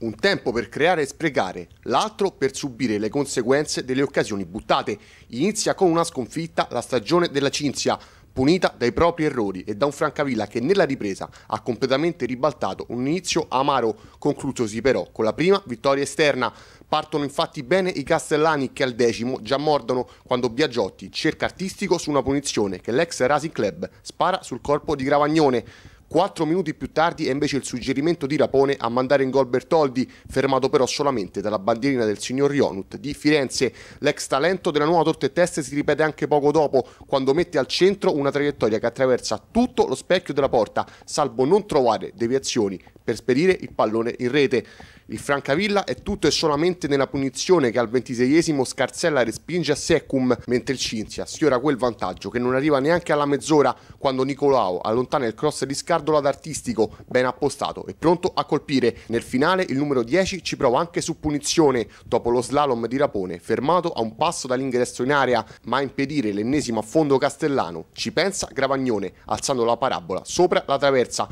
Un tempo per creare e sprecare, l'altro per subire le conseguenze delle occasioni buttate. Inizia con una sconfitta la stagione della Cinzia, punita dai propri errori e da un Francavilla che nella ripresa ha completamente ribaltato un inizio amaro, conclusosi però con la prima vittoria esterna. Partono infatti bene i Castellani che al decimo già mordono quando Biagiotti cerca artistico su una punizione che l'ex Racing Club spara sul corpo di Gravagnone. Quattro minuti più tardi è invece il suggerimento di Rapone a mandare in gol Bertoldi, fermato però solamente dalla bandierina del signor Rionut di Firenze. L'ex talento della nuova e teste si ripete anche poco dopo, quando mette al centro una traiettoria che attraversa tutto lo specchio della porta, salvo non trovare deviazioni per spedire il pallone in rete. Il Francavilla è tutto e solamente nella punizione che al ventiseiesimo Scarsella respinge a Secum, mentre il Cinzia sfiora quel vantaggio che non arriva neanche alla mezz'ora quando Nicolao allontana il cross di Scardola d'Artistico, ben appostato e pronto a colpire. Nel finale il numero 10 ci prova anche su punizione, dopo lo slalom di Rapone, fermato a un passo dall'ingresso in area, ma a impedire l'ennesimo affondo castellano. Ci pensa Gravagnone, alzando la parabola sopra la traversa.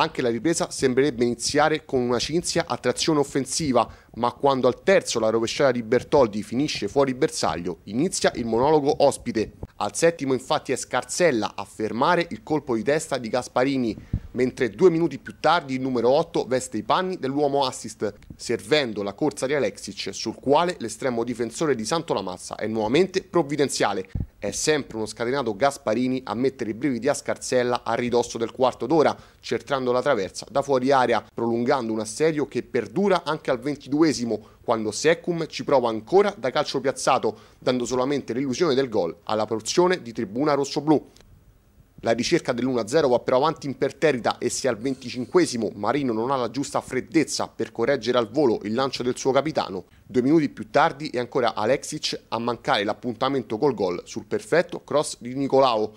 Anche la ripresa sembrerebbe iniziare con una Cinzia a trazione offensiva, ma quando al terzo la rovesciata di Bertoldi finisce fuori bersaglio, inizia il monologo ospite. Al settimo infatti è Scarzella a fermare il colpo di testa di Gasparini mentre due minuti più tardi il numero 8 veste i panni dell'uomo assist, servendo la corsa di Alexic, sul quale l'estremo difensore di Santo Lamazza è nuovamente provvidenziale. È sempre uno scatenato Gasparini a mettere i brividi a scarsella a ridosso del quarto d'ora, cercando la traversa da fuori area, prolungando un assedio che perdura anche al ventiduesimo, quando Secum ci prova ancora da calcio piazzato, dando solamente l'illusione del gol alla porzione di tribuna rossoblù. La ricerca dell'1-0 va però avanti imperterrita e se al 25 Marino non ha la giusta freddezza per correggere al volo il lancio del suo capitano, due minuti più tardi è ancora Alexic a mancare l'appuntamento col gol sul perfetto cross di Nicolao,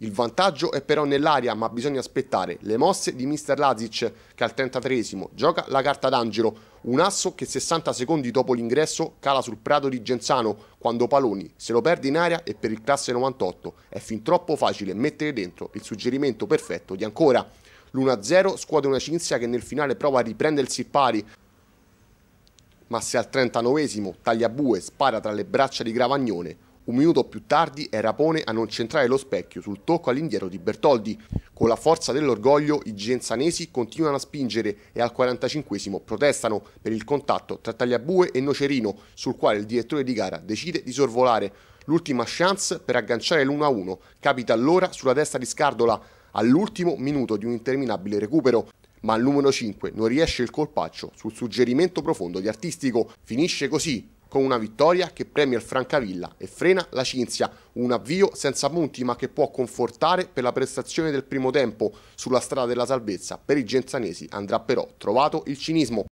il vantaggio è però nell'aria, ma bisogna aspettare le mosse di Mr. Lazic, che al 33 gioca la carta d'angelo, un asso che 60 secondi dopo l'ingresso cala sul prato di Genzano, quando Paloni se lo perde in aria e per il classe 98 è fin troppo facile mettere dentro il suggerimento perfetto di ancora. L'1-0 scuote una Cinzia che nel finale prova a riprendersi il pari, ma se al 39 taglia bue spara tra le braccia di Gravagnone, un minuto più tardi era Pone a non centrare lo specchio sul tocco all'indietro di Bertoldi. Con la forza dell'orgoglio i genzanesi continuano a spingere e al 45 protestano per il contatto tra Tagliabue e Nocerino, sul quale il direttore di gara decide di sorvolare. L'ultima chance per agganciare l'1-1 capita allora sulla testa di Scardola, all'ultimo minuto di un interminabile recupero ma al numero 5 non riesce il colpaccio sul suggerimento profondo di artistico. Finisce così con una vittoria che premia il Francavilla e frena la Cinzia, un avvio senza punti ma che può confortare per la prestazione del primo tempo sulla strada della salvezza. Per i genzanesi andrà però trovato il cinismo.